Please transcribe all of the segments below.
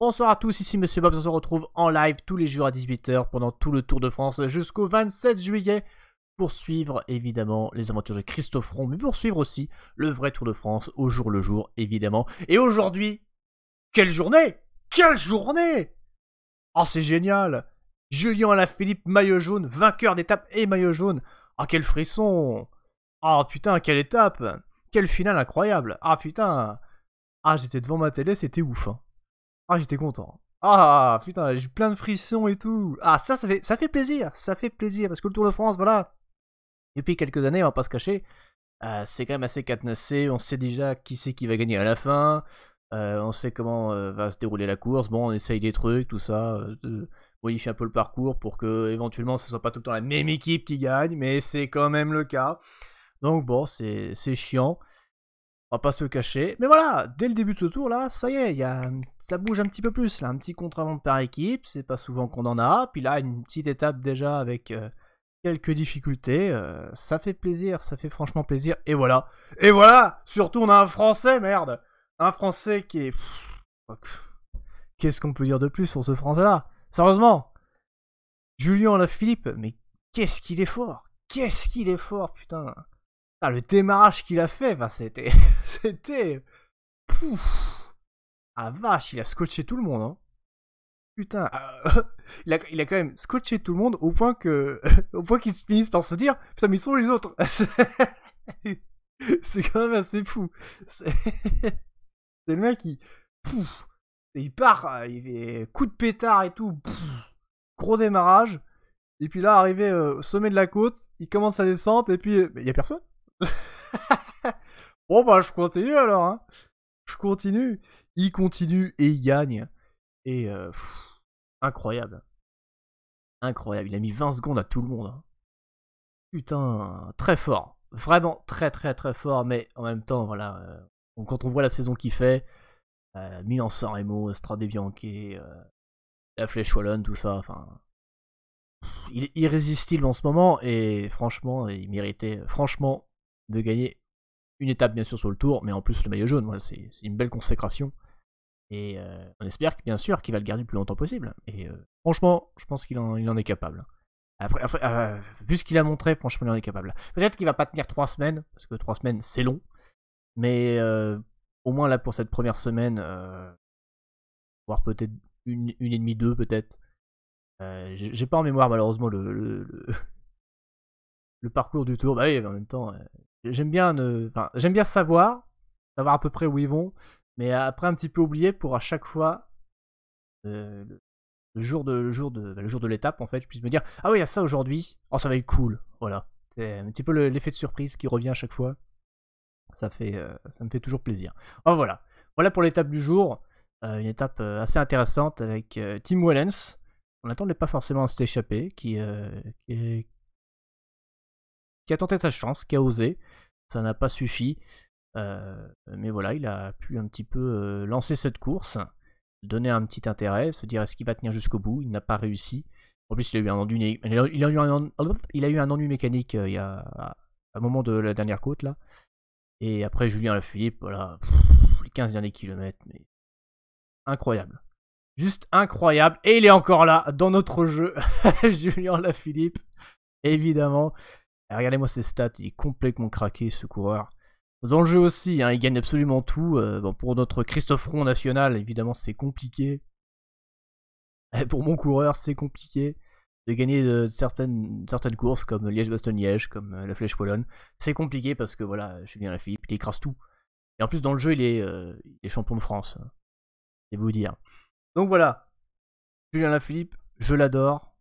Bonsoir à tous, ici Monsieur Bob, on se retrouve en live tous les jours à 18h pendant tout le Tour de France jusqu'au 27 juillet pour suivre évidemment les aventures de Christophe Rond, mais pour suivre aussi le vrai Tour de France au jour le jour évidemment. Et aujourd'hui, quelle journée quelle journée Oh, c'est génial Julien Philippe maillot jaune, vainqueur d'étape et maillot jaune. Ah, quel frisson Ah, putain, quelle étape Quelle finale incroyable Ah, putain Ah, j'étais devant ma télé, c'était ouf. Hein. Ah, j'étais content. Ah, putain, j'ai plein de frissons et tout. Ah, ça, ça fait, ça fait plaisir. Ça fait plaisir, parce que le Tour de France, voilà. Depuis quelques années, on va pas se cacher. Euh, c'est quand même assez cadenassé. On sait déjà qui c'est qui va gagner à la fin. Euh, on sait comment euh, va se dérouler la course. Bon, on essaye des trucs, tout ça, euh, de modifier un peu le parcours pour que éventuellement ce soit pas tout le temps la même équipe qui gagne, mais c'est quand même le cas. Donc bon, c'est chiant. On va pas se le cacher. Mais voilà, dès le début de ce tour là, ça y est, y a, ça bouge un petit peu plus. Là, un petit contre avant par équipe, c'est pas souvent qu'on en a. Puis là, une petite étape déjà avec quelques difficultés. ça fait plaisir, ça fait franchement plaisir. Et voilà. Et voilà Surtout on a un Français, merde un Français qui est. Qu'est-ce qu'on peut dire de plus sur ce Français-là Sérieusement Julien Philippe, mais qu'est-ce qu'il est fort Qu'est-ce qu'il est fort, putain ah, Le démarrage qu'il a fait, bah, c'était. c'était. Pouf Ah vache, il a scotché tout le monde, hein Putain, ah, il, a, quand même scotché tout le monde au point que. au point qu'ils finissent par se dire Putain, mais ils sont les autres C'est quand même assez fou. C'est le mec, il. il part, euh, il fait coup de pétard et tout. gros démarrage. Et puis là, arrivé euh, au sommet de la côte, il commence sa descente et puis. Euh, il n'y a personne. bon, bah, je continue alors. Hein. Je continue. Il continue et il gagne. Et. incroyable. Incroyable. Il a mis 20 secondes à tout le monde. Hein. Putain, très fort. Vraiment très très très fort, mais en même temps, voilà, donc quand on voit la saison qu'il fait, euh, Milan Sanremo, Strade euh, la Flèche Wallonne, tout ça, enfin. Il est irrésistible en ce moment et franchement, il méritait franchement de gagner une étape bien sûr sur le tour, mais en plus le maillot jaune, c'est une belle consécration. Et euh, on espère bien sûr qu'il va le garder le plus longtemps possible. Et franchement, je pense qu'il en, est capable. Après, vu ce qu'il a montré, franchement, il en est capable. Peut-être qu'il va pas tenir trois semaines, parce que trois semaines c'est long. Mais euh, au moins là pour cette première semaine, euh, voire peut-être une, une et demie, deux peut-être. Euh, j'ai pas en mémoire malheureusement le, le, parcours du tour. Bah oui, en même temps, j'aime bien, bien savoir, savoir à peu près où ils vont, mais après un petit peu oublier pour à chaque fois le, jour de bah, le jour de l'étape en fait, je puisse me dire ah oui, il y a ça aujourd'hui. Oh, ça va être cool. Voilà. C'est un petit peu l'effet de surprise qui revient à chaque fois. Euh, ça, me fait toujours plaisir. Oh voilà. Voilà pour l'étape du jour. Euh, une étape euh, assez intéressante avec Tim Wellens. On n'attendait pas forcément à s'échapper. qui, a tenté sa chance, qui a osé. Ça n'a pas suffi. mais voilà, il a pu un petit peu lancer cette course, donner un petit intérêt, se dire est-ce qu'il va tenir jusqu'au bout. Il n'a pas réussi. En plus, il a eu un ennui, il a eu un, ennui mécanique il y a, à un moment de la dernière côte là. Et après Julien Lafilippe, voilà, les 15 derniers kilomètres, mais incroyable. Juste incroyable. Et il est encore là dans notre jeu, Julien Lafilippe, évidemment. Regardez-moi ses stats, il est complètement craqué ce coureur. Dans le jeu aussi, hein, il gagne absolument tout. Euh, pour notre Christophe Roux national, évidemment, c'est compliqué. pour mon coureur, c'est compliqué de gagner de certaines, courses comme Liège-Bastogne-Liège, comme euh, la Flèche Wallonne. C'est compliqué parce que voilà, Julien Lafilippe, il écrase tout. Et en plus, dans le jeu, il est, euh, champion de France. Hein. C'est vous dire. Donc voilà, Julien Lafilippe, je l'adore.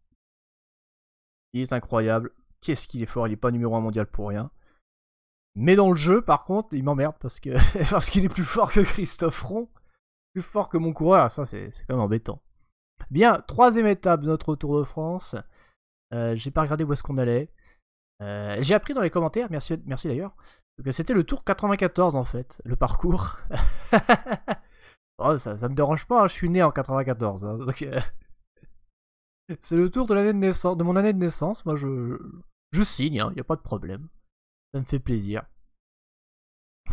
Il est incroyable. Qu'est-ce qu'il est fort, il n'est pas numéro 1 mondial pour rien. Mais dans le jeu, par contre, il m'emmerde parce que parce qu'il est plus fort que Christophe Ron, plus fort que mon coureur. Ah, ça, c'est quand même embêtant. Bien, troisième étape de notre Tour de France. Euh, j'ai pas regardé où est-ce qu'on allait. Euh, j'ai appris dans les commentaires, merci, merci d'ailleurs, que c'était le Tour 94 en fait, le parcours. oh, ça, ça, me dérange pas, hein, je suis né en 94. Hein, euh, c'est le tour de, l'année de, naissance, de mon année de naissance, moi je, je signe, il hein, n'y a pas de problème. Ça me fait plaisir.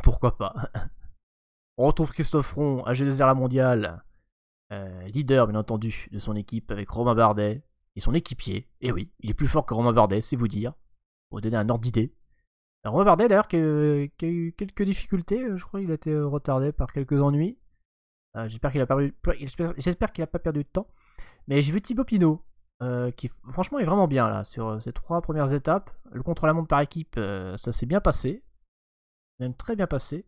Pourquoi pas On retrouve Christophe Ron à 2 La Mondiale euh, leader, bien entendu, de son équipe avec Romain Bardet et son équipier. Et eh oui, il est plus fort que Romain Bardet, c'est vous dire. Pour vous donner un ordre d'idée. Romain Bardet, d'ailleurs, qui, a eu quelques difficultés, euh, je crois, qu'il a été euh, retardé par quelques ennuis. J'espère qu'il a, perdu... J'espère qu'il a pas perdu de temps. Mais j'ai vu Thibaut Pinot, qui franchement est vraiment bien là, sur ces trois premières étapes. Le contre-la-montre par équipe, ça s'est bien passé. Même très bien passé.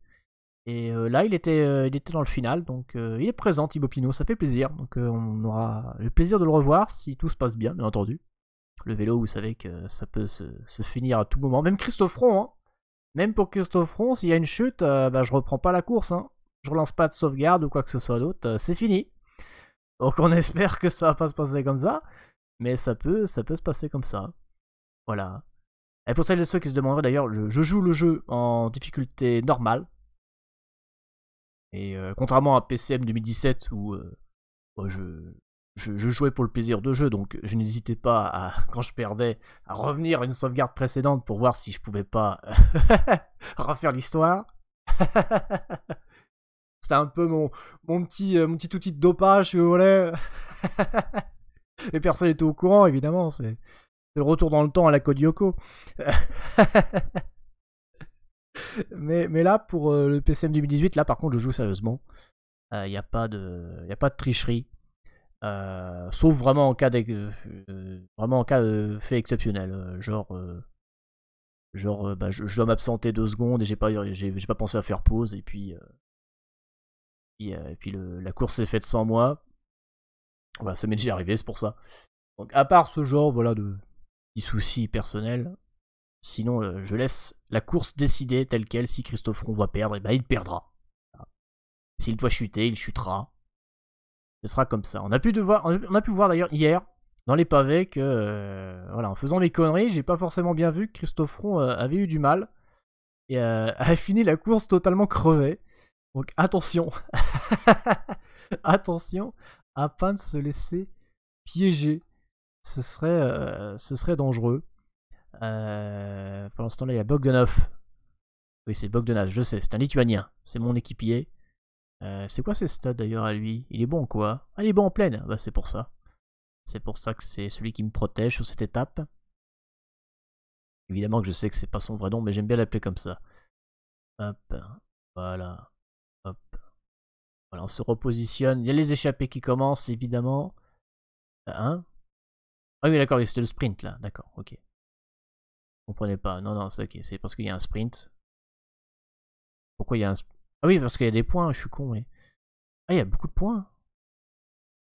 Et euh, là, il était, euh, il était dans le final, donc euh, il est présent, Thibaut ça fait plaisir. Donc on aura le plaisir de le revoir si tout se passe bien, bien entendu. Le vélo, vous savez que ça peut se, finir à tout moment. Même Christophe hein. même pour Christophe s'il y a une chute, bah, je reprends pas la course. Hein. Je relance pas de sauvegarde ou quoi que ce soit d'autre, c'est fini. Donc on espère que ça va pas se passer comme ça, mais ça peut, ça peut se passer comme ça. Voilà. Et pour celles et ceux qui se demanderaient d'ailleurs, je joue le jeu en difficulté normale, et euh, contrairement à PCM 2017 où euh, bah, je, je, jouais pour le plaisir de jeu, donc je n'hésitais pas à, quand je perdais, à revenir à une sauvegarde précédente pour voir si je pouvais pas refaire l'histoire. C'était un peu mon, mon, petit, euh, mon petit outil de dopage, si vous voulez. Et personne n'était au courant, évidemment. C'est le retour dans le temps à la Yoko mais, là, pour euh, le PCM 2018, là par contre, je joue sérieusement. Il euh, n'y a, pas de, a pas de tricherie. Euh, sauf vraiment en cas, de, vraiment en cas de fait exceptionnel. genre, genre bah, je, dois m'absenter deux secondes et j'ai pas, j'ai, pas pensé à faire pause. Et puis, et, puis la course est faite sans moi. Voilà, ça m'est déjà arrivé, c'est pour ça. Donc, à part ce genre voilà, de petits soucis personnels, sinon, je laisse la course décidée telle qu'elle, si Christophron doit perdre, et eh ben il perdra. S'il doit chuter, il chutera. Ce sera comme ça. On a pu, voir, on a pu voir d'ailleurs hier, dans les pavés, que euh, voilà, en faisant mes conneries, j'ai pas forcément bien vu que Christophron euh, avait eu du mal et euh, a fini la course totalement crevé. Donc attention, attention à pas de se laisser piéger. Ce serait, ce serait dangereux. Pour euh, pendant ce temps-là, il y a Bogdanov. Oui, c'est Bogdanov, je sais, c'est un Lituanien. C'est mon équipier. Euh, c'est quoi ce stade, d'ailleurs à lui Il est bon quoi Ah, il est bon en pleine Bah, c'est pour ça. C'est pour ça que c'est celui qui me protège sur cette étape. Évidemment que je sais que c'est pas son vrai nom, mais j'aime bien l'appeler comme ça. Hop, voilà. Hop. Voilà, on se repositionne. Il y a les échappés qui commencent, évidemment. Hein Ah oui, d'accord, c'était le sprint là, d'accord, ok comprenez pas. Non, non, c'est C'est parce qu'il y a un sprint. Pourquoi il y a un sprint Ah oui, parce qu'il y a des points, je suis con, mais. Ah, il y a beaucoup de points.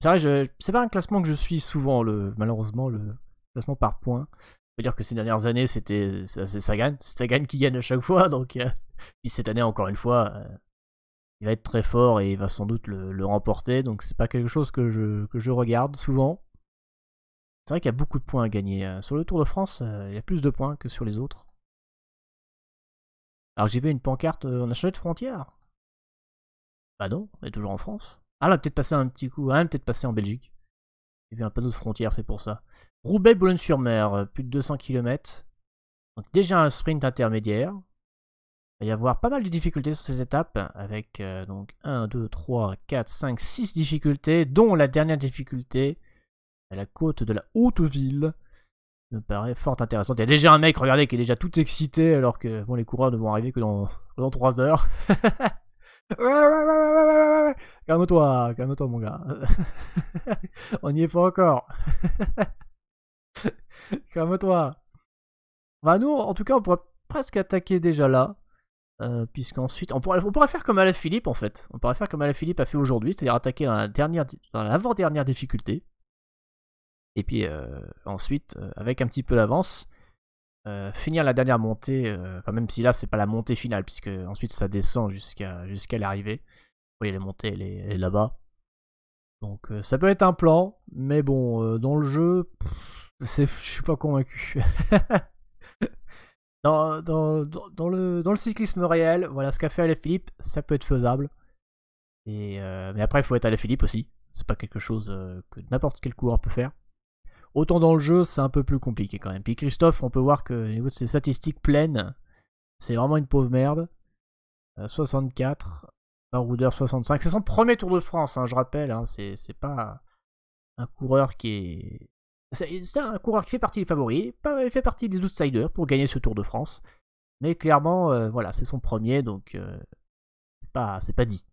C'est vrai je... c'est pas un classement que je suis souvent, le... malheureusement, le classement par points. On peut dire que ces dernières années, c'était Sagan. C'est Sagan qui gagne à chaque fois, donc. Euh, puis cette année, encore une fois, euh, il va être très fort et il va sans doute le, remporter, donc c'est pas quelque chose que je, que je regarde souvent. C'est vrai qu'il y a beaucoup de points à gagner. Euh. Sur le Tour de France, euh, il y a plus de points que sur les autres. Alors j'ai vu une pancarte, on euh, a changé de frontière. Bah non, on est toujours en France. Ah là, peut-être passer un petit coup, ah, peut-être passer en Belgique. J'ai vu un panneau de frontière, c'est pour ça. Roubaix, Boulogne-sur-Mer, plus de 200 km. Donc déjà un sprint intermédiaire. Il va y avoir pas mal de difficultés sur ces étapes, avec donc 1, 2, 3, 4, 5, 6 difficultés, dont la dernière difficulté à la côte de la Haute-Ville. Ça me paraît fort intéressant. Il y a déjà un mec, regardez, qui est déjà tout excité alors que bon, les coureurs ne vont arriver que dans, dans 3 heures. calme-toi, calme-toi mon gars. On n'y est pas encore. calme-toi. Bah nous, en tout cas, on pourrait presque attaquer déjà là. Euh, puisqu'ensuite, on pourrait, on pourrait faire comme Alain Philippe en fait. On pourrait faire comme Alain Philippe a fait aujourd'hui, c'est-à-dire attaquer dans l'avant-dernière difficulté. Et puis euh, ensuite, euh, avec un petit peu d'avance, euh, finir la dernière montée, enfin même si là c'est pas la montée finale, puisque ensuite ça descend jusqu'à jusqu'à l'arrivée. Vous voyez, la montée elle est, là-bas. Donc ça peut être un plan, mais bon, dans le jeu, je suis pas convaincu. dans, dans, le, dans le cyclisme réel, voilà ce qu'a fait Alain-Philippe, ça peut être faisable. Et, mais après, il faut être Alain-Philippe aussi. C'est pas quelque chose que n'importe quel coureur peut faire. Autant dans le jeu, c'est un peu plus compliqué quand même. Puis Christophe, on peut voir que niveau de ses statistiques pleines, c'est vraiment une pauvre merde. 64, Baroudeur 65. C'est son premier Tour de France, hein, je rappelle. Hein. c'est pas un coureur qui est. C'est un coureur qui fait partie des favoris, pas, il fait partie des outsiders pour gagner ce Tour de France. Mais clairement, euh, voilà, c'est son premier, donc euh, c'est pas, dit.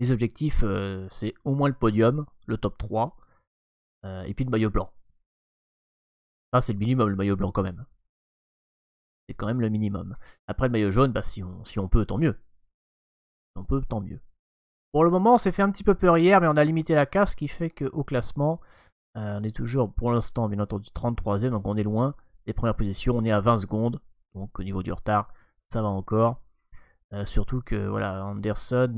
Les objectifs, euh, c'est au moins le podium, le top 3. Euh, et puis le maillot blanc. Ah, c'est le minimum, le maillot blanc quand même. C'est quand même le minimum. Après le maillot jaune, bah, si, on, peut, tant mieux. Si on peut, tant mieux. Pour le moment, on s'est fait un petit peu peur hier, mais on a limité la casse, ce qui fait qu'au classement, euh, on est toujours pour l'instant, bien entendu, 33 ème donc on est loin des premières positions. On est à 20 secondes, donc au niveau du retard, ça va encore. Euh, surtout que, voilà, Anderson,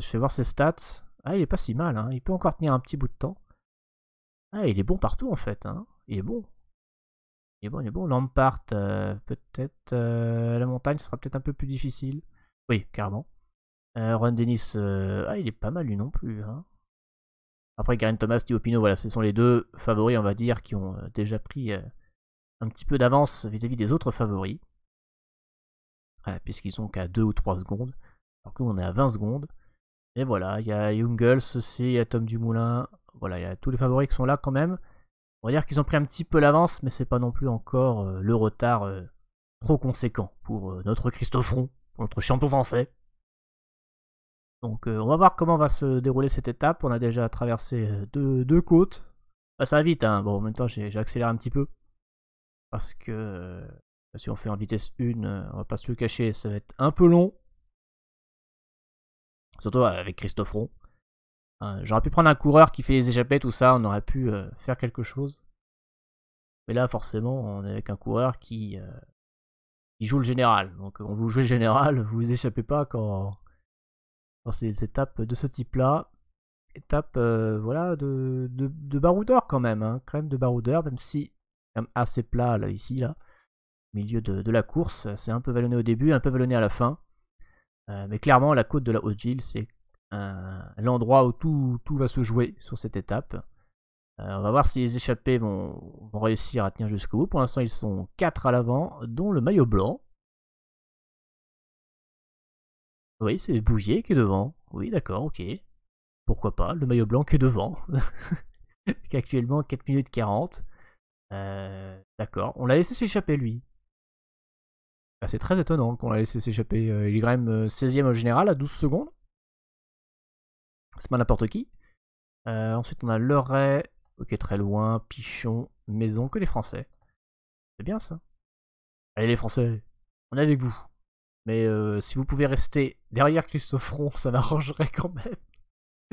je vais voir ses stats. Ah, il est pas si mal, hein. il peut encore tenir un petit bout de temps. Ah, il est bon partout en fait. Hein. Il est bon. Il est bon, il est bon. Lampart, euh, peut-être. Euh, la montagne sera peut-être un peu plus difficile. Oui, carrément. Ron euh, Dennis, ah, il est pas mal lui non plus. Hein. Après, Karen Thomas, Tio Pino, voilà, ce sont les deux favoris, on va dire, qui ont déjà pris un petit peu d'avance vis-à-vis des autres favoris. Puisqu'ils sont qu'à 2 ou 3 secondes. Alors que nous, on est à 20 secondes. Et voilà, il y a Jungles, a Tom Dumoulin, voilà, il y a tous les favoris qui sont là quand même. On va dire qu'ils ont pris un petit peu l'avance, mais c'est pas non plus encore euh, le retard euh, trop conséquent pour euh, notre Christophron, pour notre champion français. Donc on va voir comment va se dérouler cette étape. On a déjà traversé deux, côtes. Bah, ça va vite, hein. Bon, en même temps, j'accélère un petit peu. Parce que si on fait en vitesse 1, on va pas se le cacher, ça va être un peu long. Surtout avec Christophron. Hein, j'aurais pu prendre un coureur qui fait les échappées, tout ça, on aurait pu euh, faire quelque chose. Mais là, forcément, on est avec un coureur qui, euh, joue le général. Donc, on vous joue le général, vous vous échappez pas quand c'est ces étapes de ce type-là. Étape, euh, voilà, de, de, baroudeur quand même, quand hein. même de baroudeur, même si même assez plat là ici là, au milieu de, la course, c'est un peu vallonné au début, un peu vallonné à la fin. mais clairement, la côte de la haute c'est l'endroit où tout, va se jouer sur cette étape. Euh, on va voir si les échappés vont, réussir à tenir jusqu'au bout. Pour l'instant, ils sont 4 à l'avant, dont le maillot blanc. Oui, c'est Bouvier qui est devant. Oui, d'accord, ok. Pourquoi pas, le maillot blanc qui est devant. qui actuellement 4 minutes 40. Euh, d'accord, on l'a laissé s'échapper lui. Ah, c'est très étonnant qu'on l'a laissé s'échapper. Euh, il est quand même 16ème au général à 12 secondes. C'est pas n'importe qui. Euh, ensuite, on a Leray, ok, très loin, Pichon, Maison, que les Français. C'est bien ça. Allez, les Français, on est avec vous. Mais euh, si vous pouvez rester derrière Christophron, ça m'arrangerait quand même.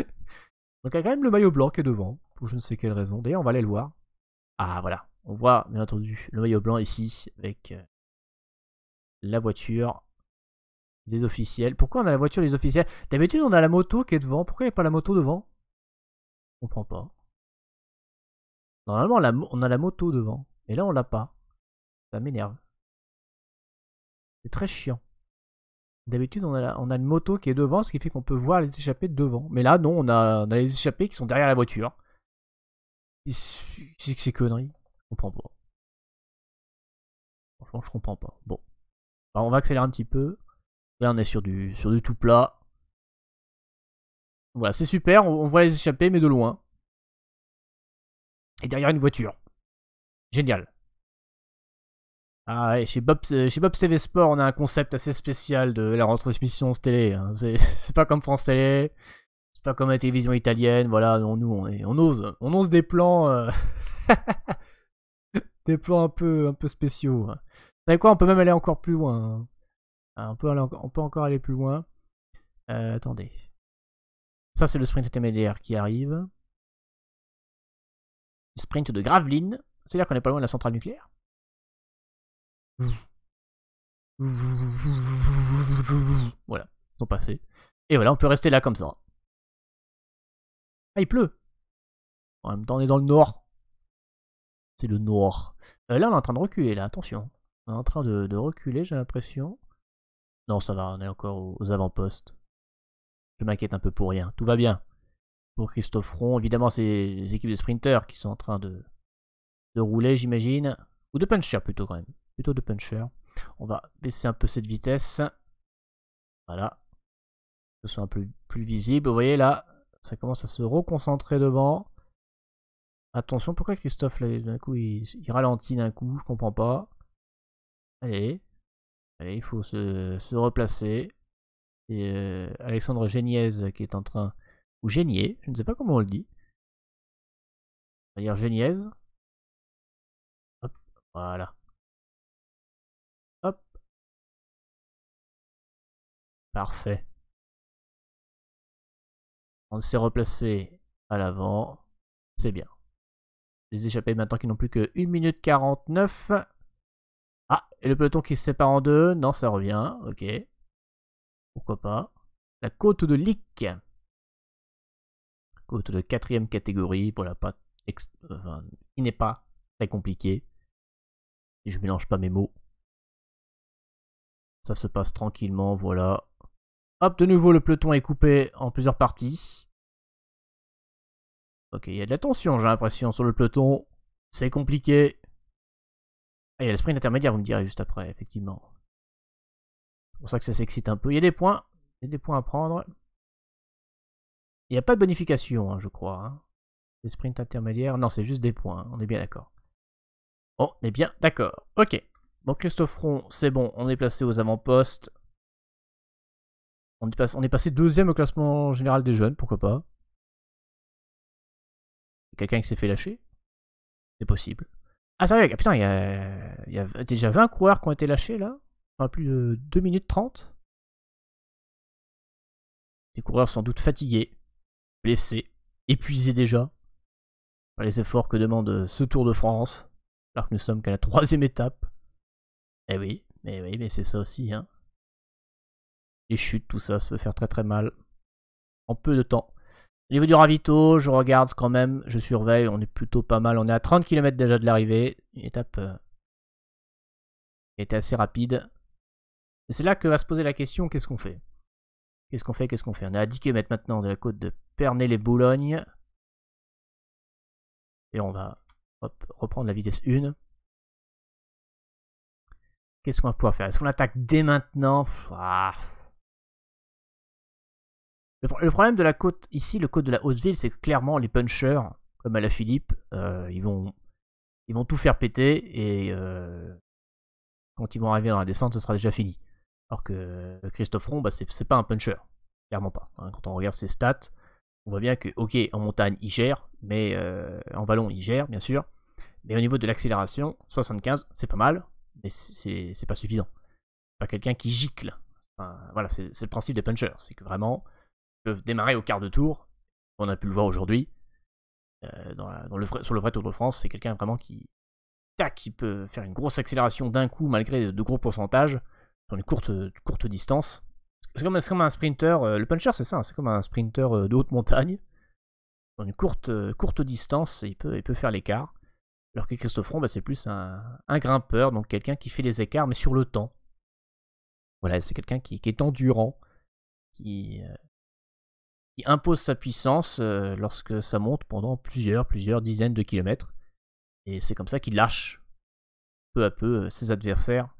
Donc, il y a quand même le maillot blanc qui est devant, pour je ne sais quelle raison. D'ailleurs, on va aller le voir. Ah, voilà. On voit, bien entendu, le maillot blanc ici, avec euh, la voiture des officiels. Pourquoi on a la voiture des officiels D'habitude, on a la moto qui est devant. Pourquoi il n'y a pas la moto devant On comprends pas. Normalement, on a la moto devant. mais là, on l'a pas. Ça m'énerve. C'est très chiant. D'habitude, on, a une moto qui est devant, ce qui fait qu'on peut voir les échappées devant. Mais là, non, on a, les échappées qui sont derrière la voiture. C'est que ces conneries Je comprends pas. Franchement, je comprends pas. Bon. on va accélérer un petit peu. Là, on est sur du, sur du tout plat. Voilà, c'est super. On, voit les échapper, mais de loin. Et derrière une voiture. Génial. Ah ouais, chez Bob, euh, chez Bob CV Sport, on a un concept assez spécial de la retransmission télé. Hein. C'est pas comme France Télé, c'est pas comme la télévision italienne. Voilà, nous, on, ose, on ose des plans, euh, des plans un peu, spéciaux. Hein. Vous quoi, on peut même aller encore plus loin. Hein. Ah, on, peut encore aller plus loin. Euh, attendez. Ça, c'est le sprint intermédiaire qui arrive. Sprint de Graveline. C'est-à-dire qu'on n'est pas loin de la centrale nucléaire. Voilà, ils sont passés. Et voilà, on peut rester là comme ça. Ah, il pleut. En même temps, on est dans le nord. C'est le nord. Euh, là, on est en train de reculer, là, attention. On est en train de reculer, j'ai l'impression. Non, ça va, on est encore aux avant-postes. Je m'inquiète un peu pour rien. Tout va bien. Pour Christophe Ron, évidemment, c'est les équipes de sprinters qui sont en train de, de rouler, j'imagine. Ou de puncher plutôt, quand même. Plutôt de puncher. On va baisser un peu cette vitesse. Voilà. Que ce soit un peu plus visible. Vous voyez là, ça commence à se reconcentrer devant. Attention, pourquoi Christophe, d'un coup, il, il ralentit d'un coup Je comprends pas. Allez. Allez, il faut se, replacer. Et euh, Alexandre Géniez qui est en train. Ou Génier, je ne sais pas comment on le dit. D'ailleurs, Géniez. Hop, voilà. Hop. Parfait. On s'est replacé à l'avant. C'est bien. Les échappés maintenant qui n'ont plus que 1 minute 49. Ah, et le peloton qui se sépare en deux Non, ça revient, ok. Pourquoi pas La côte de Lick. Côte de quatrième catégorie, voilà, pas ex... Il n'est pas très compliqué. si je mélange pas mes mots. Ça se passe tranquillement, voilà. Hop, de nouveau, le peloton est coupé en plusieurs parties. Ok, il y a de la tension, j'ai l'impression, sur le peloton. C'est compliqué. Ah, il y a le sprint intermédiaire, vous me direz juste après, effectivement. C'est pour ça que ça s'excite un peu. Il y a des points, il y a des points à prendre. Il n'y a pas de bonification, hein, je crois. Hein. Les sprints intermédiaires, non, c'est juste des points, hein, on est bien d'accord. On est bien d'accord, ok. Bon, front, c'est bon, on est placé aux avant-postes. On on est passé deuxième au classement général des jeunes, pourquoi pas. Quelqu'un qui s'est fait lâcher C'est possible. Ah, sérieux, putain, il y, a, y, a, déjà 20 coureurs qui ont été lâchés là, en plus de 2 minutes 30. Des coureurs sans doute fatigués, blessés, épuisés déjà par les efforts que demande euh, ce Tour de France, alors que nous sommes qu'à la troisième étape. Eh oui, mais eh oui, mais c'est ça aussi, hein. Les chutes, tout ça, ça peut faire très très mal en peu de temps. Au niveau du ravito, je regarde quand même, je surveille, on est plutôt pas mal. On est à 30 km déjà de l'arrivée. Une étape qui euh, était assez rapide. c'est là que va se poser la question, qu'est-ce qu'on fait Qu'est-ce qu'on fait Qu'est-ce qu'on fait On est à 10 km maintenant de la côte de Pernay-les-Boulognes. Et on va reprendre la vitesse 1. Qu'est-ce qu'on va pouvoir faire Est-ce qu'on attaque dès maintenant ah, le, problème de la côte ici, le côte de la Haute-Ville, c'est que clairement les punchers, comme à la Philippe, euh, ils, vont, ils vont tout faire péter et euh, quand ils vont arriver dans la descente, ce sera déjà fini. Alors que euh, Christophe bah, c'est pas un puncher. Clairement pas. Hein. Quand on regarde ses stats, on voit bien que, ok, en montagne, il gère, mais en vallon, il gère, bien sûr. Mais au niveau de l'accélération, 75, c'est pas mal, mais c'est pas suffisant. Pas quelqu'un qui gicle. voilà, c'est le principe des punchers. C'est que vraiment, démarrer au quart de tour. On a pu le voir aujourd'hui. Euh, dans, le, sur le vrai Tour de France, c'est quelqu'un vraiment qui, tac, qui peut faire une grosse accélération d'un coup malgré de gros pourcentages sur une courte, courte distance. C'est comme, un sprinter, euh, le puncher c'est ça, hein, c'est comme un sprinter euh, de haute montagne. sur une courte, courte distance, il peut, il peut faire l'écart. Alors que Christophe Ron, bah, c'est plus un, grimpeur, donc quelqu'un qui fait les écarts mais sur le temps. Voilà, c'est quelqu'un qui, qui, est endurant, qui, impose sa puissance euh, lorsque ça monte pendant plusieurs, plusieurs dizaines de kilomètres. Et c'est comme ça qu'il lâche peu à peu euh, ses adversaires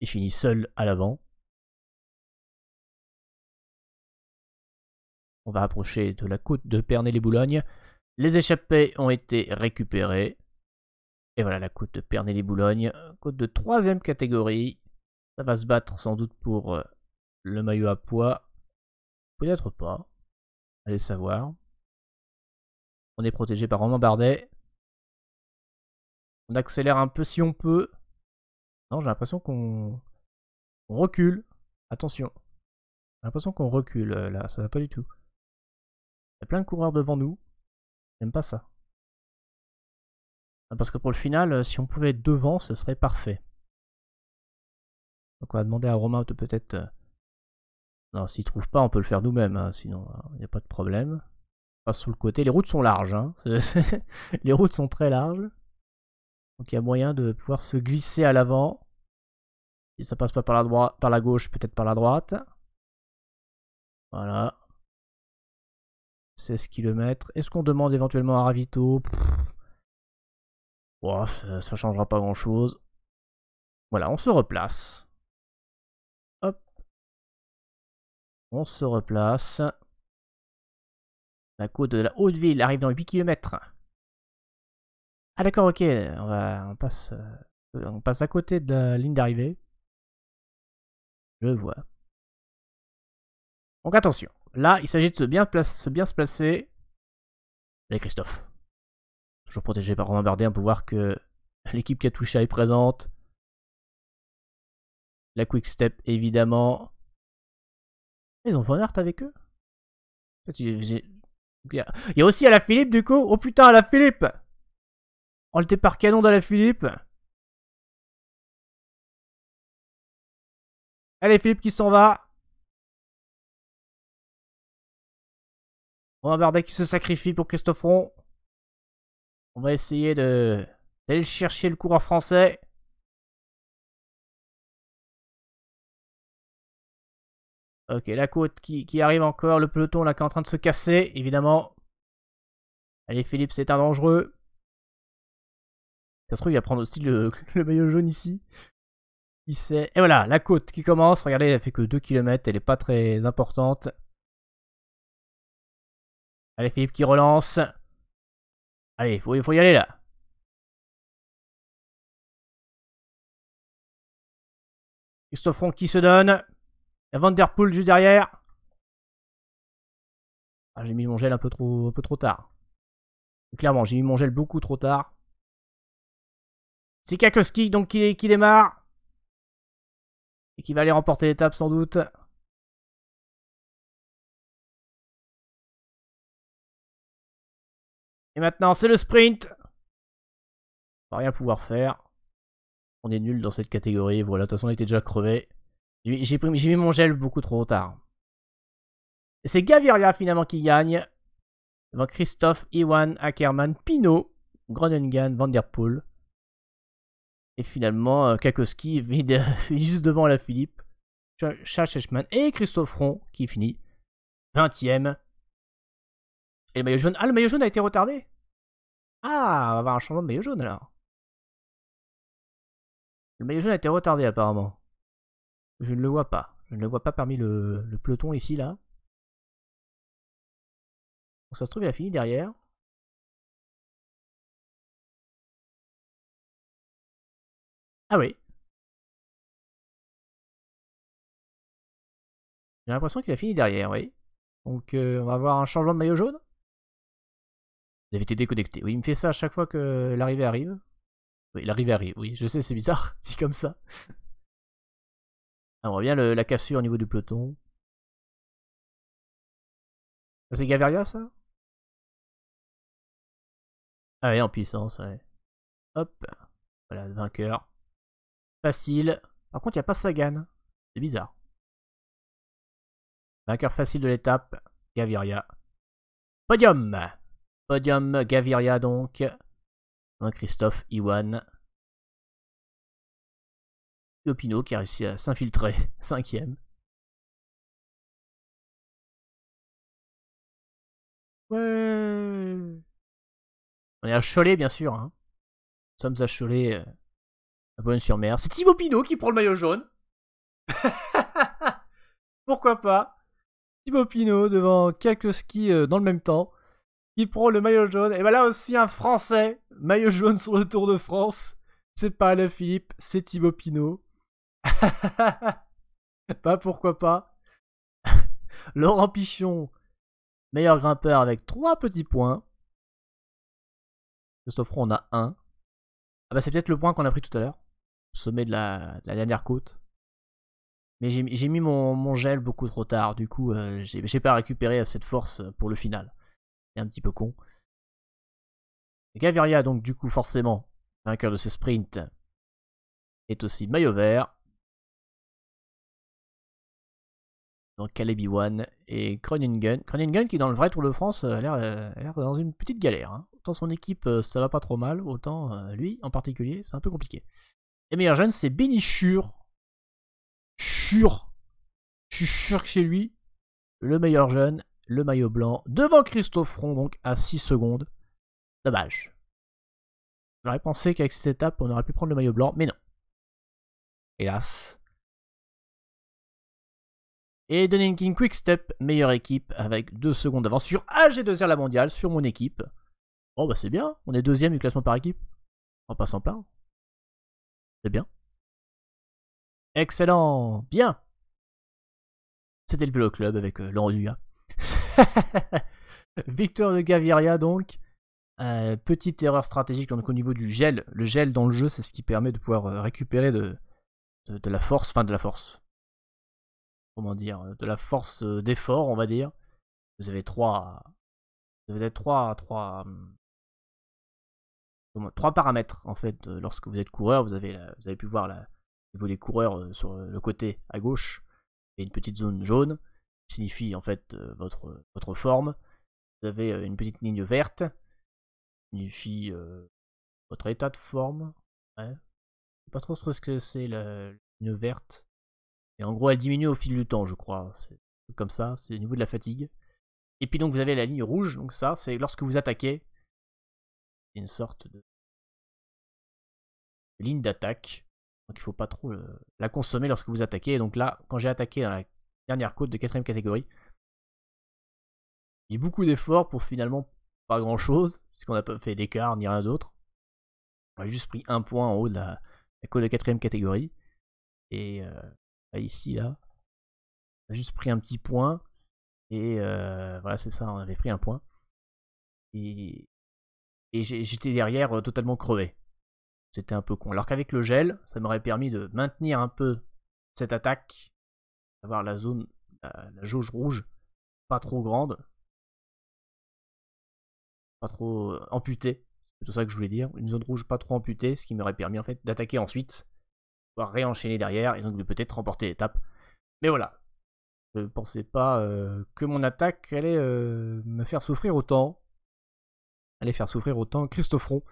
et finit seul à l'avant. On va approcher de la côte de Pernay-les-Boulognes. Les échappées ont été récupérés. Et voilà la côte de Pernay-les-Boulognes, euh, côte de troisième catégorie. Ça va se battre sans doute pour le maillot à poids. Peut-être pas. Allez savoir. On est protégé par Romain Bardet. On accélère un peu si on peut. Non, j'ai l'impression qu'on on recule. Attention. J'ai l'impression qu'on recule euh, là, ça va pas du tout. Il y a plein de coureurs devant nous. J'aime pas ça. Ah, parce que pour le final, euh, si on pouvait être devant, ce serait parfait. Donc on va demander à Romain de peut-être euh, non, s'ils trouve pas, on peut le faire nous-mêmes, hein, sinon il hein, n'y a pas de problème. Pas sous le côté, les routes sont larges, hein. les routes sont très larges. Donc il y a moyen de pouvoir se glisser à l'avant. Si ça passe pas par la, droite, par la gauche, peut-être par la droite. Voilà. 16 km. Est-ce qu'on demande éventuellement un ravito Ouf, ça, ça changera pas grand chose. Voilà, on se replace. On se replace. La côte de la Haute-Ville arrive dans 8 km. Ah d'accord, ok. On, passe, euh, on passe à côté de la ligne d'arrivée. Je vois. Donc attention. Là, il s'agit de se bien, se bien placer. Les Christophe. Toujours protégé par Romain Bardet, on peut voir que l'équipe Katusha est présente. La Quick Step, évidemment. Ils ont Von avec eux Il y a aussi à la Philippe du coup. Oh putain, à la Philippe On Enlevé par canon la Philippe. Allez, Philippe qui s'en va. On va Bardet qui se sacrifie pour Christophe On va essayer de d'aller chercher le coureur français. Ok, la côte qui, arrive encore, le peloton là qui est en train de se casser, évidemment. Allez Philippe, c'est un dangereux. Ça se trouve, il va prendre aussi le, maillot jaune ici. Il sait. Et voilà, la côte qui commence. Regardez, elle fait que 2 km, elle n'est pas très importante. Allez Philippe qui relance. Allez, il faut, faut y aller là. Christophe qui se donne. Il y a Vanderpool juste derrière. Ah, j'ai mis mon gel un peu trop, un peu trop tard. Clairement, j'ai mis mon gel beaucoup trop tard. C'est Kakoski donc qui, qui, démarre. Et qui va aller remporter l'étape sans doute. Et maintenant, c'est le sprint. On va rien pouvoir faire. On est nul dans cette catégorie. Voilà, de toute façon, on était déjà crevé. J'ai mis mon gel beaucoup trop tard. C'est Gaviria finalement qui gagne. Devant Christophe, Iwan, Ackerman, Pinot, Der Vanderpool. Et finalement, euh, Kakoski vide, juste devant la Philippe. Charles Schechman et Christophe Ron qui finit 20 e Et le maillot jaune. Ah, le maillot jaune a été retardé Ah, on va avoir un changement de maillot jaune alors. Le maillot jaune a été retardé apparemment. Je ne le vois pas. Je ne le vois pas parmi le, peloton ici, là. On ça se trouve, il a fini derrière. Ah oui. J'ai l'impression qu'il a fini derrière, oui. Donc euh, on va avoir un changement de maillot jaune. Il avait été déconnecté. Oui, il me fait ça à chaque fois que l'arrivée arrive. Oui, l'arrivée arrive, oui. Je sais, c'est bizarre, c'est comme ça. Ah, on voit bien la cassure au niveau du peloton. Ah, c'est Gaviria ça Ah oui, en puissance, ouais. Hop. Voilà, vainqueur. Facile. Par contre, il n'y a pas Sagan. C'est bizarre. Vainqueur facile de l'étape, Gaviria. Podium Podium Gaviria donc. Hein, Christophe Iwan. Pinot qui a réussi à s'infiltrer, cinquième. Ouais. On est à Cholet, bien sûr. Hein. Nous sommes à Cholet, euh, à Bonne-sur-Mer. C'est Thibaut Pinot qui prend le maillot jaune. Pourquoi pas Thibaut Pinot devant quelques skis euh, dans le même temps. Qui prend le maillot jaune. Et voilà ben là aussi, un Français. Maillot jaune sur le Tour de France. C'est pas le Philippe, c'est Thibaut Pinot bah pourquoi pas. Laurent Pichon, meilleur grimpeur avec 3 petits points. Christophe on a 1. Ah bah c'est peut-être le point qu'on a pris tout à l'heure. Sommet de la, dernière côte. Mais j'ai mis mon, gel beaucoup trop tard, du coup euh, j'ai pas récupéré assez de force pour le final. C'est un petit peu con. Gaviria donc du coup forcément, vainqueur de ce sprint, est aussi maillot vert. donc Caleb One et Croningen. Croningen qui dans le vrai Tour de France euh, euh, a l'air dans une petite galère. Hein. Autant son équipe euh, ça va pas trop mal, autant lui en particulier c'est un peu compliqué. et meilleur jeune c'est Bénichur. Sûr. Je suis sûr que chez lui, le meilleur jeune, le maillot blanc, devant Christophe donc à 6 secondes. Dommage. J'aurais pensé qu'avec cette étape on aurait pu prendre le maillot blanc, mais non. Hélas, et Denning Quick Step, meilleure équipe, avec 2 secondes d'avance sur AG2R la mondiale, sur mon équipe. Oh bah c'est bien, on est deuxième du classement par équipe. En passant plein. C'est bien. Excellent, bien. C'était le vélo club avec euh, Laurent de Gaviria donc. Euh, petite erreur stratégique donc au niveau du gel. Le gel dans le jeu, c'est ce qui permet de pouvoir euh, récupérer de, de la force, fin de la force, dire, euh, de la force euh, d'effort, on va dire. Vous avez trois, vous avez trois, trois, hum, trois paramètres en fait. Euh, lorsque vous êtes coureur, vous avez, vous avez pu voir la, coureurs sur le côté à gauche, et une petite zone jaune qui signifie en fait votre, votre forme. Vous avez une petite ligne verte signifie votre état de forme. pas trop ce que c'est la ligne verte. Et en gros, elle diminue au fil du temps, je crois. C'est comme ça, c'est au niveau de la fatigue. Et puis donc, vous avez la ligne rouge. Donc ça, c'est lorsque vous attaquez. une sorte de ligne d'attaque. Donc il ne faut pas trop euh, la consommer lorsque vous attaquez. donc là, quand j'ai attaqué dans la dernière côte de quatrième catégorie, j'ai beaucoup d'efforts pour finalement pas grand chose, puisqu'on n'a pas fait d'écart ni rien d'autre. On a juste pris un point en haut de la, côte de quatrième catégorie. Et euh, bah, ici, là. On a juste pris un petit point. Et euh, voilà, c'est ça, on avait pris un point. Et, j'étais derrière euh, totalement crevé. C'était un peu con. Alors qu'avec le gel, ça m'aurait permis de maintenir un peu cette attaque, d'avoir la zone, la, la jauge rouge, pas trop grande, pas trop euh, amputée. C'est tout ça que je voulais dire. Une zone rouge pas trop amputée, ce qui m'aurait permis en fait d'attaquer ensuite pouvoir réenchaîner derrière et donc peut-être remporter l'étape. Mais voilà, je ne pensais pas euh, que mon attaque allait euh, me faire souffrir autant. Allait faire souffrir autant Christophron,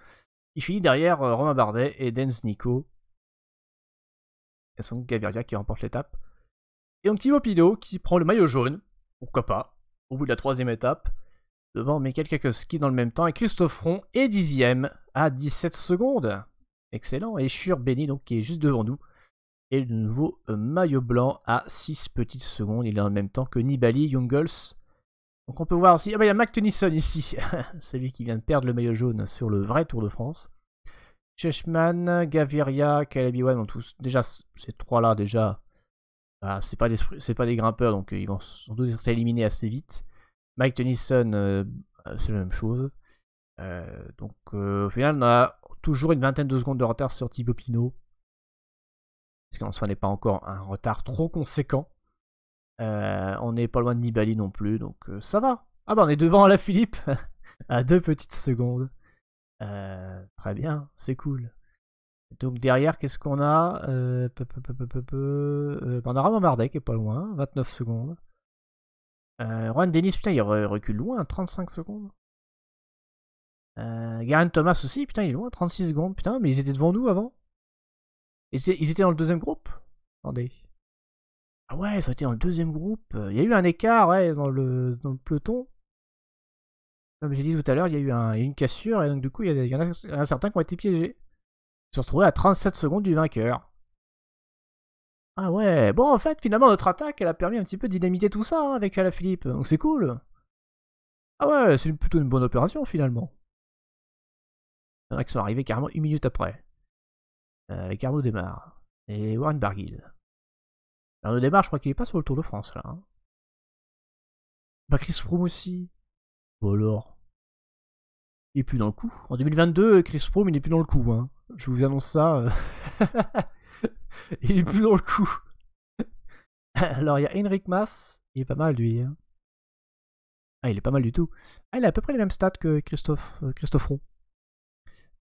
Il finit derrière euh, Romain Bardet et Dens Nico. Et son Gaviria qui remporte l'étape. Et un petit qui prend le maillot jaune, pourquoi pas, au bout de la troisième étape, devant Michael Kakoski dans le même temps. Et Christophron est dixième à 17 secondes. Excellent. Et Shur donc, qui est juste devant nous. Et le nouveau, euh, maillot blanc à 6 petites secondes. Il est en même temps que Nibali, Jungles. Donc on peut voir aussi... Ah bah il y a Mac Tennyson ici. Celui qui vient de perdre le maillot jaune sur le vrai Tour de France. Cheshman, Gaviria, Calabiwan ont tous... Déjà, ces trois-là, déjà... ce bah, c'est pas, des... pas des grimpeurs, donc euh, ils vont sans doute être éliminés assez vite. Mike Tennyson, euh, bah, c'est la même chose. donc au final, on a toujours une vingtaine de secondes de retard sur Thibaut Pinot. Parce qu'en soi, n'est pas encore un retard trop conséquent. Euh, on n'est pas loin de Nibali non plus, donc euh, ça va. Ah bah on est devant à la Philippe à deux petites secondes. Euh, très bien, c'est cool. Donc derrière, qu'est-ce qu'on a euh, bah, On a Ramon Bardet qui est pas loin, 29 secondes. Euh, Juan Denis, putain, il recule loin, 35 secondes. Euh, Garen Thomas aussi, putain, il est loin, 36 secondes, putain, mais ils étaient devant nous avant. Ils étaient, dans le deuxième groupe Attendez. Ah ouais, ils ont été dans le deuxième groupe. Il y a eu un écart, ouais, dans le, dans le peloton. Comme j'ai dit tout à l'heure, il y a eu une cassure, et donc du coup, il y, a, en a, certains qui ont été piégés. Ils se retrouvés à 37 secondes du vainqueur. Ah ouais, bon, en fait, finalement, notre attaque, elle a permis un petit peu de dynamiter tout ça hein, avec Alaphilippe, donc c'est cool. Ah ouais, c'est plutôt une bonne opération finalement. Il y en a qui sont arrivés carrément une minute après. Euh, démarre. Et Warren Barguil. Carlo démarre, je crois qu'il est pas sur le Tour de France là. Hein. Bah Chris Froome aussi. Bon alors. Il n'est plus dans le coup. En 2022, Chris Froome, il n'est plus dans le coup. Hein. Je vous annonce ça. Euh. il est plus dans le coup. alors il y a Henrik Mas. Il est pas mal lui. Hein. Ah, il est pas mal du tout. Ah, il a à peu près les mêmes stats que Christophe, euh,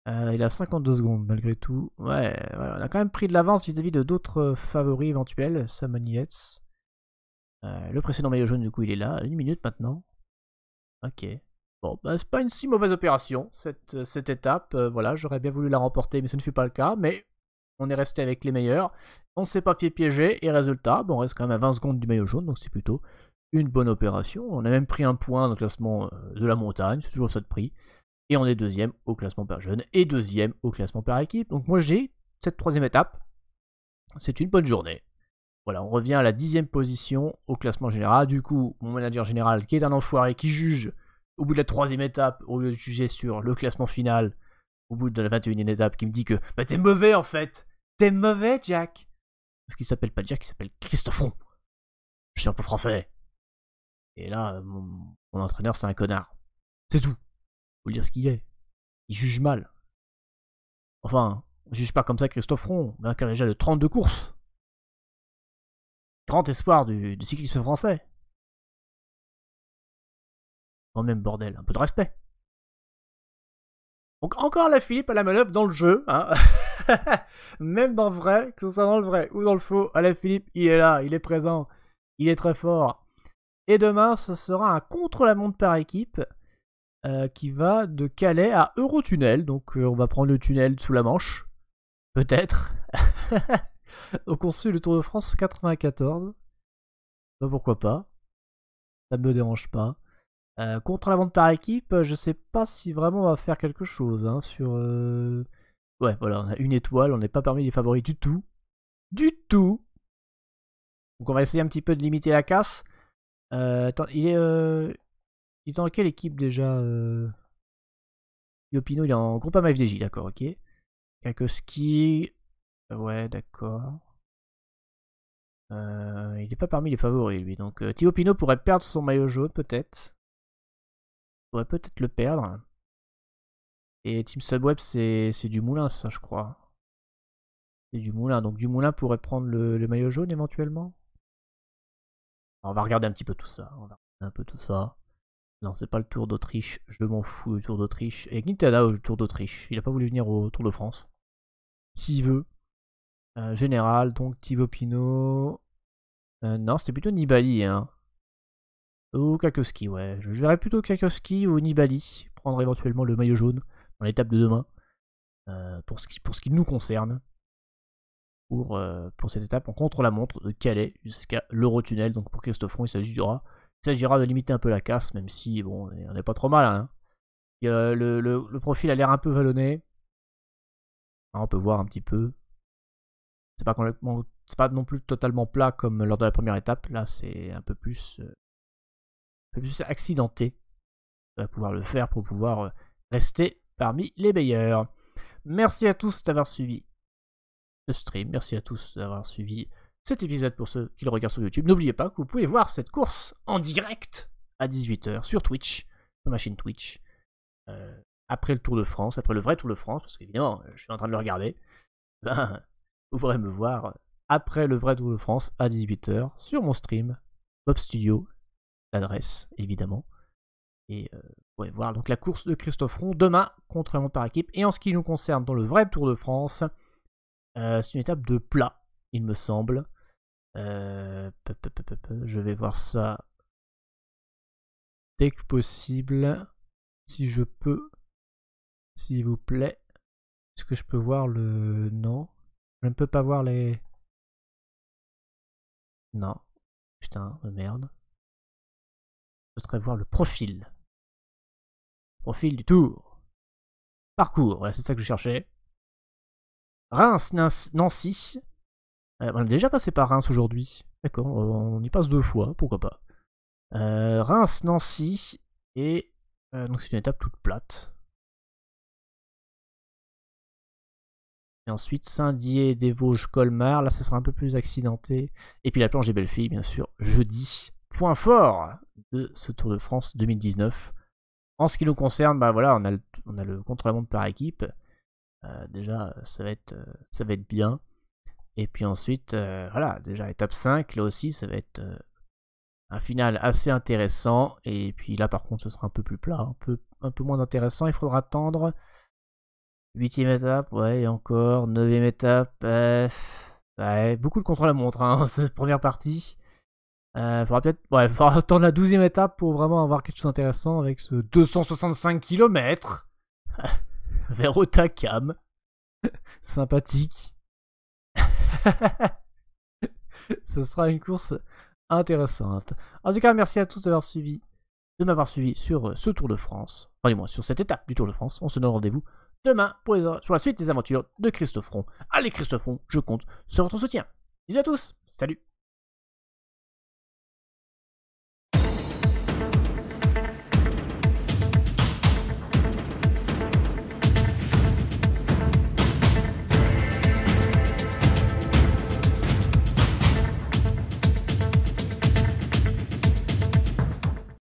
euh, il a 52 secondes malgré tout. Ouais, on a quand même pris de l'avance vis-à-vis de d'autres euh, favoris éventuels. Samon euh, le précédent maillot jaune, du coup, il est là. Une minute maintenant. Ok. Bon, bah, c'est pas une si mauvaise opération, cette, cette étape. voilà, j'aurais bien voulu la remporter, mais ce ne fut pas le cas. Mais on est resté avec les meilleurs. On s'est pas fait piéger. Et résultat, bon, on reste quand même à 20 secondes du maillot jaune, donc c'est plutôt une bonne opération. On a même pris un point dans le classement de la montagne. C'est toujours ça de prix. Et on est deuxième au classement par jeune et deuxième au classement par équipe. Donc moi j'ai cette troisième étape. C'est une bonne journée. Voilà, on revient à la dixième position au classement général. Du coup, mon manager général, qui est un enfoiré, qui juge au bout de la troisième étape, au lieu de juger sur le classement final, au bout de la 21e étape, qui me dit que bah, t'es mauvais en fait. T'es mauvais, Jack. Parce qu'il s'appelle pas Jack, il s'appelle Christophron. Je suis un peu français. Et là, mon entraîneur, c'est un connard. C'est tout. Faut dire ce qu'il est. Il juge mal. Enfin, on juge pas comme ça Christophe Ron, a déjà de 32 courses. Grand espoir du, cyclisme français. Quand même, bordel, un peu de respect. Donc encore la Philippe à la manœuvre dans le jeu, hein. même dans le vrai, que ce soit dans le vrai ou dans le faux, à la Philippe, il est là, il est présent, il est très fort. Et demain, ce sera un contre-la-montre par équipe. Euh, qui va de Calais à Eurotunnel. Donc euh, on va prendre le tunnel sous la Manche. Peut-être. Donc on suit le Tour de France 94. Bah, pourquoi pas. Ça me dérange pas. Euh, contre la vente par équipe, je ne sais pas si vraiment on va faire quelque chose hein, sur. Ouais, voilà, on a une étoile, on n'est pas parmi les favoris du tout. Du tout Donc on va essayer un petit peu de limiter la casse. attends, il est. Il est dans quelle équipe déjà euh... il est en groupe AMFDJ, d'accord, ok. Kakoski. Euh, ouais, d'accord. Euh, il n'est pas parmi les favoris, lui. Donc, euh, Tiopino pourrait perdre son maillot jaune, peut-être. Il Pourrait peut-être le perdre. Et Team Subweb, c'est du moulin, ça, je crois. C'est du moulin. Donc, du moulin pourrait prendre le, maillot jaune, éventuellement. on va regarder un petit peu tout ça. On va un peu tout ça. Non, c'est pas le Tour d'Autriche. Je m'en fous, du Tour d'Autriche. Et Quintana au Tour d'Autriche. Il a pas voulu venir au Tour de France. S'il veut. Euh, général, donc Thibaut Pinot. Euh, non, c'était plutôt Nibali. Hein. Ou Kakoski, ouais. Je verrais plutôt Kakoski ou Nibali. Prendre éventuellement le maillot jaune dans l'étape de demain. Euh, pour, ce qui, pour ce qui nous concerne. Pour, pour cette étape on contre-la-montre de Calais jusqu'à l'Eurotunnel. Donc pour Christophe s'agit il s'agira il s'agira de limiter un peu la casse, même si, bon, on n'est pas trop mal. Hein. le, profil a l'air un peu vallonné. Ah, on peut voir un petit peu. C'est pas pas non plus totalement plat comme lors de la première étape. Là, c'est un peu plus. Euh, un peu plus accidenté. On va pouvoir le faire pour pouvoir euh, rester parmi les meilleurs. Merci à tous d'avoir suivi le stream. Merci à tous d'avoir suivi cet épisode pour ceux qui le regardent sur YouTube. N'oubliez pas que vous pouvez voir cette course en direct à 18h sur Twitch, sur ma chaîne Twitch, euh, après le Tour de France, après le vrai Tour de France, parce qu'évidemment, je suis en train de le regarder. Ben, vous pourrez me voir après le vrai Tour de France à 18h sur mon stream, Bob Studio, l'adresse évidemment. Et euh, vous pourrez voir donc la course de Christophe Rond demain, contrairement par équipe. Et en ce qui nous concerne, dans le vrai Tour de France, euh, c'est une étape de plat, il me semble. Euh, je vais voir ça dès que possible. Si je peux, s'il vous plaît. Est-ce que je peux voir le... Non. Je ne peux pas voir les... Non. Putain, merde. Je voudrais voir le profil. Profil du tour. Parcours, c'est ça que je cherchais. Reims, Nancy, on euh, ben, a déjà passé par Reims aujourd'hui. D'accord, on y passe deux fois, pourquoi pas. Euh, Reims, Nancy, et euh, donc c'est une étape toute plate. Et ensuite Saint-Dié, des Vosges, Colmar, là ça sera un peu plus accidenté. Et puis la planche des belles filles, bien sûr, jeudi. Point fort de ce Tour de France 2019. En ce qui nous concerne, bah voilà, on a le, le contre la par équipe. déjà, ça va, être, ça va être bien. Et puis ensuite, euh, voilà, déjà étape 5, là aussi, ça va être euh, un final assez intéressant. Et puis là, par contre, ce sera un peu plus plat, un peu, moins intéressant. Il faudra attendre. Huitième étape, ouais, et encore. Neuvième étape, euh, ouais, beaucoup de contrôle à montre, hein, cette première partie. Il faudra peut-être, ouais, faudra attendre la douzième étape pour vraiment avoir quelque chose d'intéressant avec ce 265 km vers Otakam. Sympathique. Ce sera une course intéressante. En tout cas, merci à tous d'avoir suivi, de m'avoir suivi sur euh, ce Tour de France. Enfin, du moins, sur cette étape du Tour de France. On se donne rendez-vous demain pour, la suite des aventures de Christophron. Allez, Christophron, je compte sur votre soutien. Bisous à tous. Salut.